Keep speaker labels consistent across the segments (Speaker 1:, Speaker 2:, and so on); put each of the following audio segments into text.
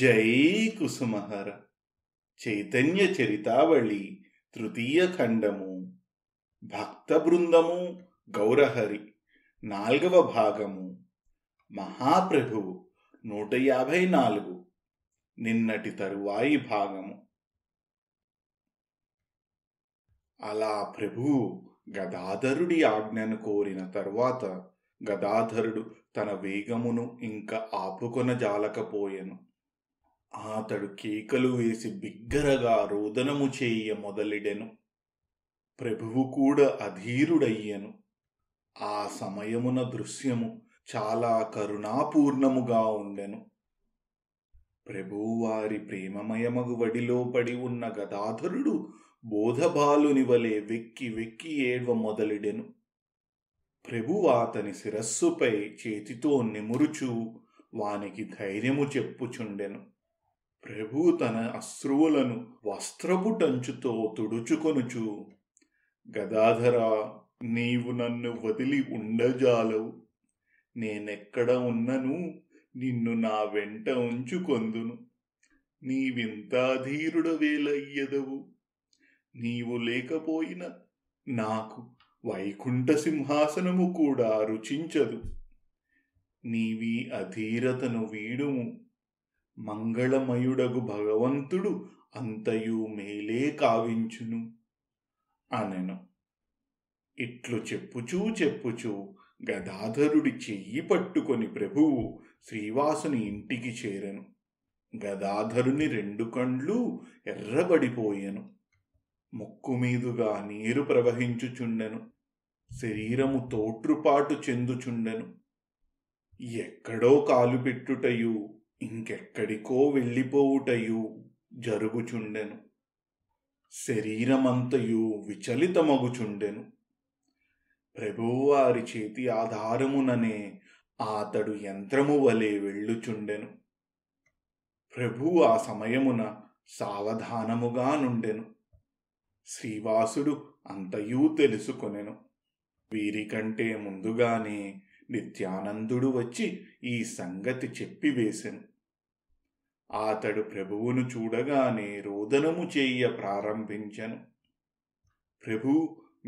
Speaker 1: జై కుసుమహర చైతన్య చరితావళి తృతీయ ఖండము భక్త బృందము గౌరహరి నాల్గవ భాగము మహాప్రభు నూట యాభై నాలుగు నిన్నటి తరువాయి భాగము అలా ప్రభు గదాధరుడి ఆజ్ఞను కోరిన తరువాత గదాధరుడు తన వేగమును ఇంకా ఆపుకొన జాలకపోయెను అతడు కేకలు వేసి బిగ్గరగా రోదనము చేయ మొదలిడెను ప్రభువు కూడా అధీరుడయ్యను ఆ సమయమున దృశ్యము చాలా కరుణాపూర్ణముగా ఉండెను ప్రభువారి ప్రేమమయమగు వడిలో పడి ఉన్న గదాధరుడు బోధబాలుని వలె వెక్కి వెక్కి ఏడ్వ మొదలిడెను ప్రభువు అతని శిరస్సుపై చేతితో నిమురుచు వానికి ధైర్యము చెప్పుచుండెను ప్రభు తన అశ్రువులను వస్త్రపుటంచుతో తుడుచుకొనుచు గదాధరా నీవు నన్ను వదిలి ఉండజాలవు నేనెక్కడ ఉన్నను నిన్ను నా వెంట ఉంచుకొందును నీవింతాధీరుడ వేలయ్యదవు నీవు లేకపోయిన నాకు వైకుంఠ సింహాసనము కూడా రుచించదు నీవి అధీరతను వీడుము మంగళమయుడగు భగవంతుడు అంతయు మేలే కావించును అనెను ఇట్లు చెప్పుచూ చెప్పుచూ గదాధరుడి చెయ్యి పట్టుకొని ప్రభువు శ్రీవాసుని ఇంటికి చేరెను గదాధరుని రెండు కండ్లు ఎర్రబడిపోయెను ముక్కు మీదుగా నీరు ప్రవహించుచుండెను శరీరము తోట్రుపాటు చెందుచుండెను ఎక్కడో కాలు పెట్టుటయు ఇంకెక్కడికో వెళ్ళిపోవుటయు జరుగుచుండెను శరీరమంతయు విచలితమగుచుండెను ప్రభువారి చేతి ఆధారముననే అతడు యంత్రము వలె వెళ్ళుచుండెను ప్రభు ఆ సమయమున సావధానముగా నుండెను శ్రీవాసుడు అంతయూ తెలుసుకొనెను వీరికంటే ముందుగానే నిత్యానందుడు వచ్చి ఈ సంగతి చెప్పివేశను అతడు ప్రభువును చూడగానే రోదనము చేయ ప్రారంభించను ప్రభు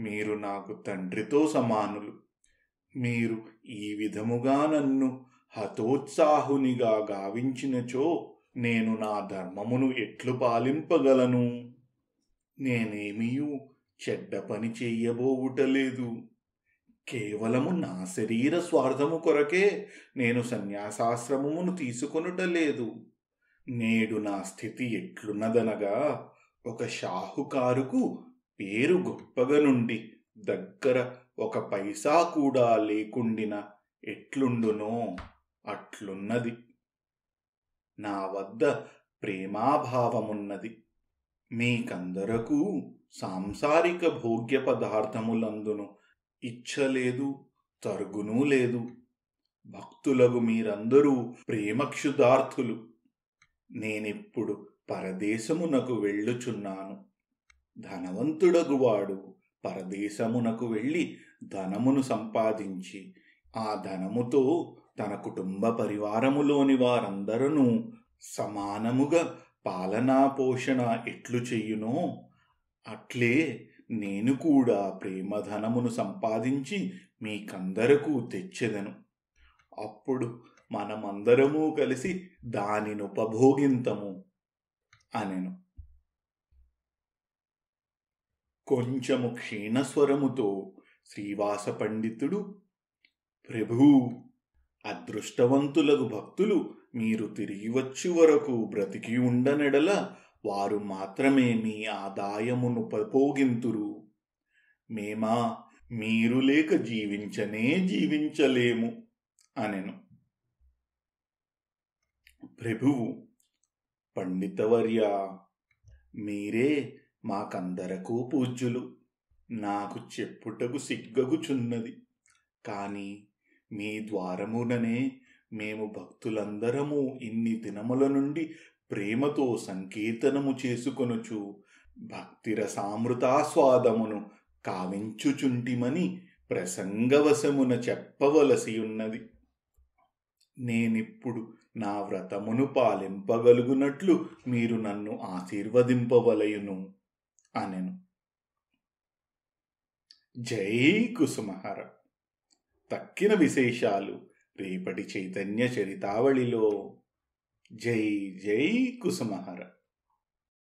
Speaker 1: మీరు నాకు తండ్రితో సమానులు మీరు ఈ విధముగా నన్ను హతోత్సాహునిగా గావించినచో నేను నా ధర్మమును ఎట్లు పాలింపగలను నేనేమియూ చెడ్డ పని చెయ్యబోవుటలేదు కేవలము నా శరీర స్వార్థము కొరకే నేను సన్యాసాశ్రమమును తీసుకొనుట లేదు నేడు నా స్థితి ఎట్లున్నదనగా ఒక షాహుకారుకు పేరు గొప్పగా నుండి దగ్గర ఒక పైసా కూడా లేకుండిన ఎట్లుండునో అట్లున్నది నా వద్ద ప్రేమాభావమున్నది మీకందరకు సాంసారిక భోగ్య పదార్థములందును ఇచ్చలేదు తరుగునూ లేదు భక్తులకు మీరందరూ ప్రేమక్షుదార్థులు నేనిప్పుడు పరదేశమునకు వెళ్ళుచున్నాను ధనవంతుడగు వాడు పరదేశమునకు వెళ్ళి ధనమును సంపాదించి ఆ ధనముతో తన కుటుంబ పరివారములోని వారందరూ సమానముగా పాలనా పోషణ ఎట్లు చెయ్యునో అట్లే నేను కూడా ప్రేమధనమును సంపాదించి మీకందరకు తెచ్చెదను అప్పుడు మనమందరము కలిసి దానిని ఉపభోగింతము అనెను కొంచెము క్షీణస్వరముతో శ్రీవాస పండితుడు ప్రభూ అదృష్టవంతులకు భక్తులు మీరు తిరిగి వచ్చు వరకు బ్రతికి ఉండనెడల వారు మాత్రమే మీ ఆదాయమును పోగింతురు మేమా మీరు లేక జీవించనే జీవించలేము అనెను ప్రభువు పండితవర్య మీరే మాకందరకు పూజ్యులు నాకు చెప్పుటకు సిగ్గగుచున్నది కాని మీ ద్వారముననే మేము భక్తులందరము ఇన్ని దినముల నుండి ప్రేమతో సంకీర్తనము చేసుకొనుచు భక్తిరసామృతాస్వాదమును కావించుచుంటిమని ప్రసంగవశమున చెప్పవలసియున్నది నేనిప్పుడు నా వ్రతమును పాలింపగలుగునట్లు మీరు నన్ను ఆశీర్వదింపవలయును అనెను జై కుసుమహర తక్కిన విశేషాలు రేపటి చైతన్య చరితావళిలో ಜೈ ಜೈ ಕುಸುಮಹಾರ